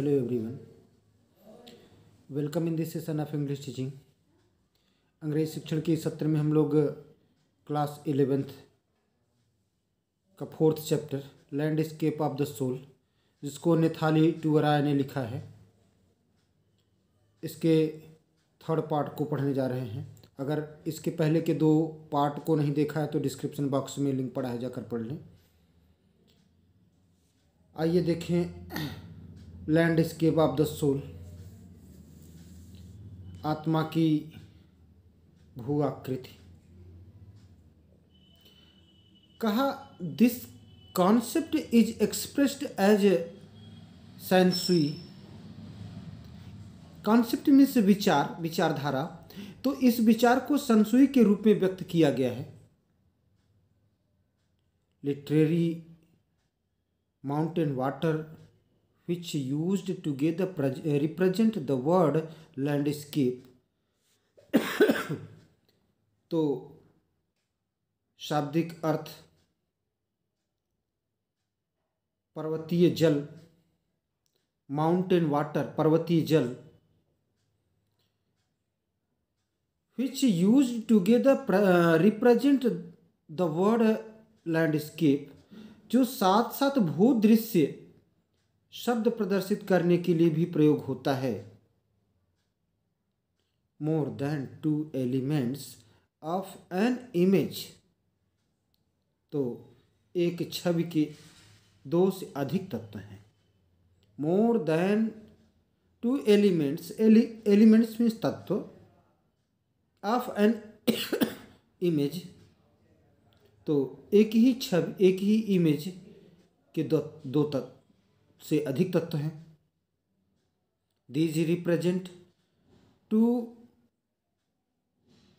hello everyone welcome in this session of English teaching अंग्रेजी शिक्षण के सत्र में हम लोग क्लास एलेवेंथ का fourth chapter landscape of the soul जिसको नेथाली टूअराय ने लिखा है इसके थर्ड पार्ट को पढ़ने जा रहे हैं अगर इसके पहले के दो पार्ट को नहीं देखा है तो डिस्क्रिप्शन बॉक्स में लिंक पड़ा है जाकर पढ़ लें आइए देखें लैंडस्केप ऑफ द सोल आत्मा की भू आकृति कहा this concept is expressed as a shanshui concept means विचार विचारधारा तो इस विचार को संसुई के रूप में व्यक्त किया गया है literary mountain water which used together represent the word landscape तो शाब्दिक अर्थ पर्वतीय जल माउंटेन वाटर पर्वतीय जल which used together represent the word landscape जो साथ साथ भू दृश्य शब्द प्रदर्शित करने के लिए भी प्रयोग होता है more than two elements of an image तो एक छवि के दो से अधिक तत्व हैं more than two elements elements means तत्व ऑफ एन इमेज तो एक ही छवि एक ही इमेज के दो दो तत्व से अधिक तत्व हैं these represent two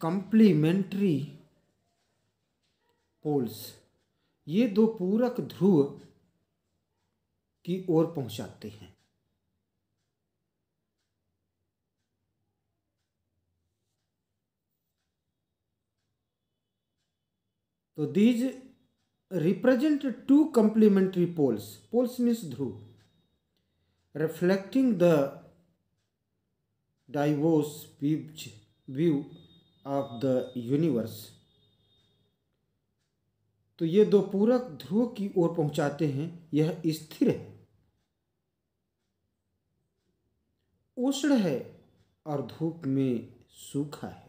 complementary poles ये दो पूरक ध्रुव की ओर पहुंचाते हैं तो these represent two complementary poles poles means ध्रुव reflecting the diverse view of the universe तो ये दो पूरक ध्रुव की ओर पहुंचाते हैं यह स्थिर है उष्ण है और धूप में सूखा है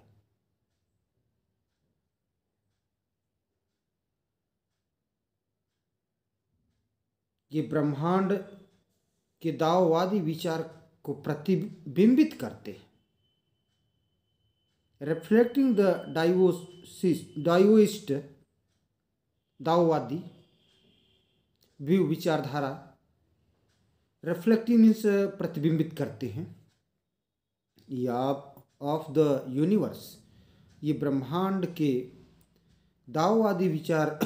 ये ब्रह्मांड के दाओवादी विचार को प्रतिबिंबित करते हैं द डाइवोसिस डाइवोइस्ट दाओवादी व्यू विचारधारा रिफ्लेक्टिंग मीन्स प्रतिबिंबित करते हैं या ऑफ द यूनिवर्स ये ब्रह्मांड के दाओवादी विचार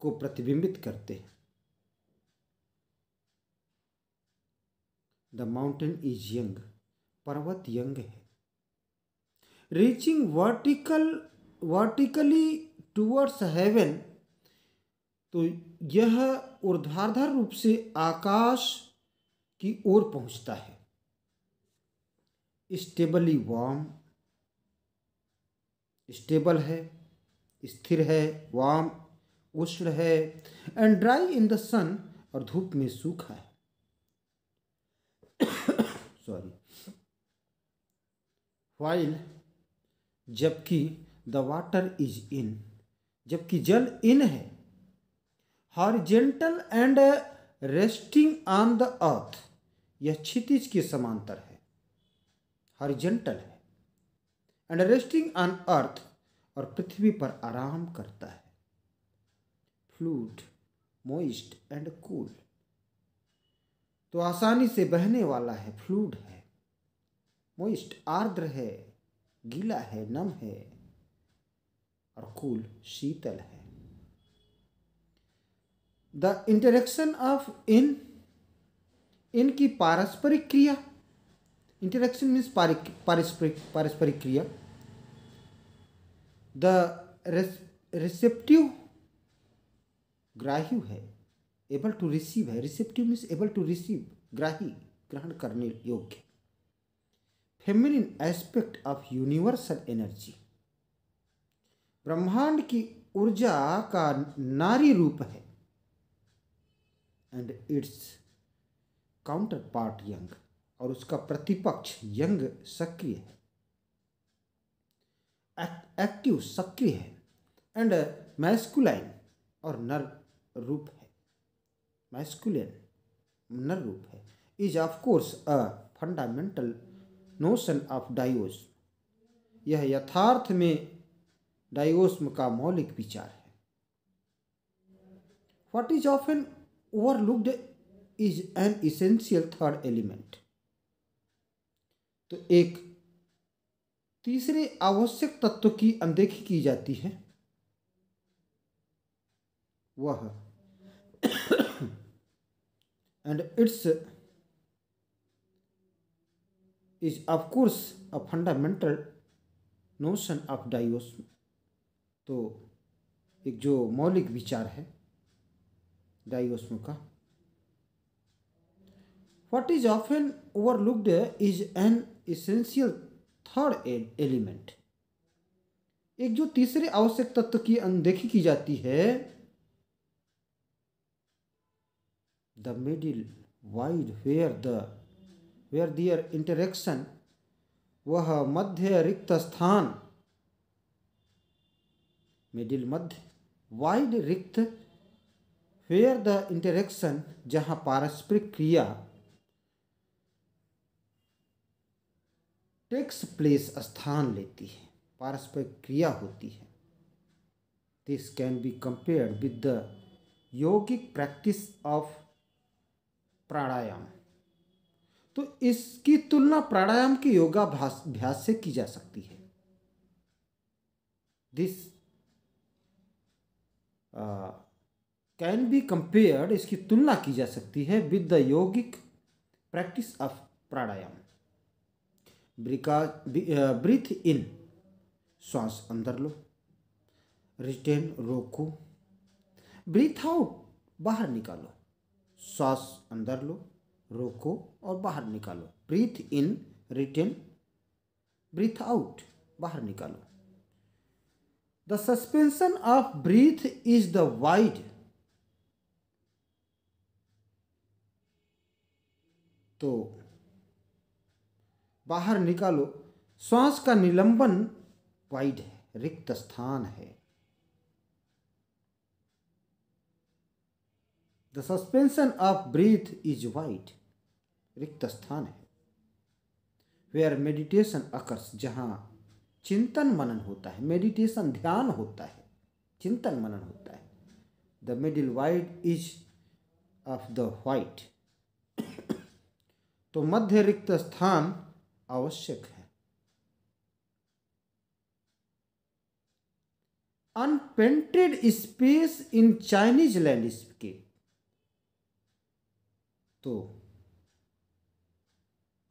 को प्रतिबिंबित करते हैं द माउंटेन इज यंग पर्वत यंग है reaching vertical vertically towards heaven तो यह ऊर्ध्वाधर रूप से आकाश की ओर पहुंचता है स्टेबली वार्म स्टेबल है स्थिर है वार्म उष्ण है and dry in the sun और धूप में सूखा है सॉरी वाइल जबकि द वाटर इज इन जबकि जल इन है horizontal and resting on the earth यह क्षितिज के समांतर है हॉरिजेंटल है एंड रेस्टिंग ऑन अर्थ और पृथ्वी पर आराम करता है फ्लूड मोइस्ट एंड कूल तो आसानी से बहने वाला है फ्लूड है मोइस्ट आर्द्र है गीला है नम है और कूल शीतल है द इंटरेक्शन ऑफ इन इनकी पारस्परिक क्रिया इंटरेक्शन मीन्स पारस्परिक पारस्परिक क्रिया द रिसेप्टिव ग्राह्य है एबल टू रिसीव है receptive means able to receive ग्राही ग्रहण करने योग्य feminine aspect of universal energy ब्रह्मांड की ऊर्जा का नारी रूप है and its counterpart yang और उसका प्रतिपक्ष यंग सक्रिय है एक्टिव सक्रिय है एंड मैस्कुलाइन और नर रूप है मैस्कुलिन नर रूप है is of course a fundamental notion of Daoism यह यथार्थ में डायोस्म का मौलिक विचार है often over overlooked is an essential third element तो एक तीसरे आवश्यक तत्व की अनदेखी की जाती है वह and its is of course a fundamental notion of dios तो एक जो मौलिक विचार है डाइओस्मो का what is often overlooked is an essential third element एक जो तीसरे आवश्यक तत्व की अनदेखी की जाती है the middle wide where the where their interaction वह मध्य रिक्त स्थान मिडिल मध्य वाइड रिक्त वेयर द इंटरेक्शन जहाँ पारस्परिक क्रिया टेक्स प्लेस स्थान लेती है पारस्परिक क्रिया होती है this can be compared with the yogic practice of pranayama तो इसकी तुलना प्राणायाम के योगाभ्यास से की जा सकती है दिस कैन बी कंपेयर्ड इसकी तुलना की जा सकती है with the yogic practice of pranayama breath in uh, श्वास अंदर लो रिटेन रोको ब्रीथ आउट बाहर निकालो श्वास अंदर लो रोको और बाहर निकालो breath in retain breath out बाहर निकालो the suspension of breath is the void तो बाहर निकालो श्वास का निलंबन वाइड है रिक्त स्थान है suspension of breath is void रिक्त स्थान है वेयर मेडिटेशन अकर्स जहाँ चिंतन मनन होता है मेडिटेशन ध्यान होता है चिंतन मनन होता है the middle void is of the void तो मध्य रिक्त स्थान आवश्यक है unpainted space in Chinese land is तो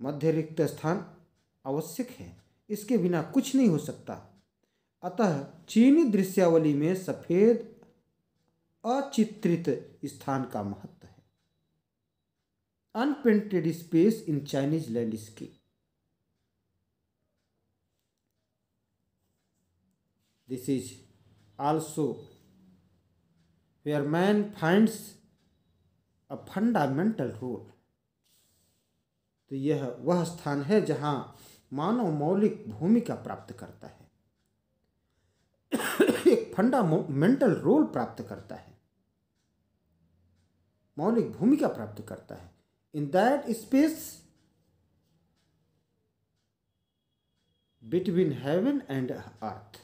मध्य रिक्त स्थान आवश्यक है इसके बिना कुछ नहीं हो सकता अतः चीनी दृश्यावली में सफ़ेद अचित्रित स्थान का महत्व है unprinted space in Chinese landscape this is also where man finds a fundamental role तो यह वह स्थान है जहाँ मानव मौलिक भूमिका प्राप्त करता है एक फंडामेंटल रोल प्राप्त करता है मौलिक भूमिका प्राप्त करता है in that space between heaven and earth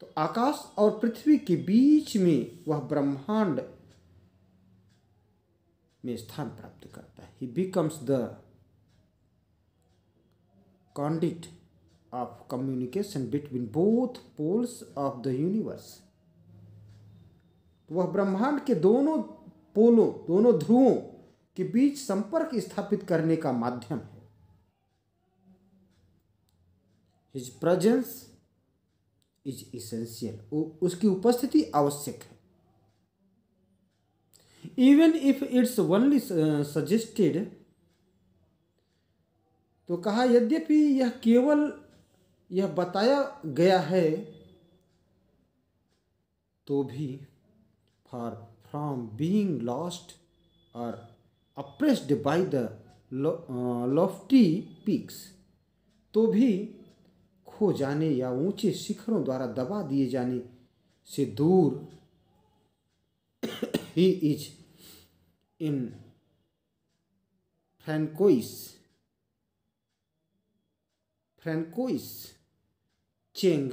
तो आकाश और पृथ्वी के बीच में वह ब्रह्मांड में स्थान प्राप्त करता है he becomes the conduit of communication between both poles of the universe वह ब्रह्मांड के दोनों पोलों दोनों ध्रुवों के बीच संपर्क स्थापित करने का माध्यम है हिज प्रेजेंस इज इसेंशियल उसकी उपस्थिति आवश्यक है even if it's only suggested तो कहा यद्यपि यह केवल यह बताया गया है तो भी फॉर फ्रॉम बीइंग लॉस्ट और oppressed by the lofty peaks तो भी खो जाने या ऊंचे शिखरों द्वारा दबा दिए जाने से दूर ही is in Francois Francois Cheng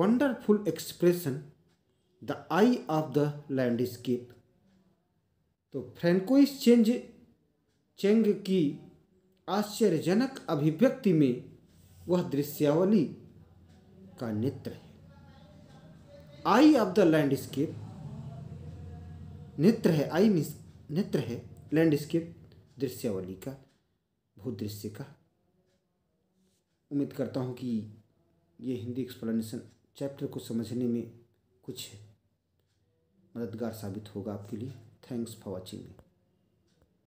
wonderful expression the eye of the landscape तो फ्रेंकोइस चेंज चेंग की आश्चर्यजनक अभिव्यक्ति में वह दृश्यावली का नेत्र है आई ऑफ द लैंडस्केप नेत्र है आई मिस नेत्र है लैंडस्केप दृश्यावली का दृश्य का उम्मीद करता हूँ कि ये हिंदी एक्सप्लेनेशन चैप्टर को समझने में कुछ मददगार साबित होगा आपके लिए थैंक्स फॉर वॉचिंग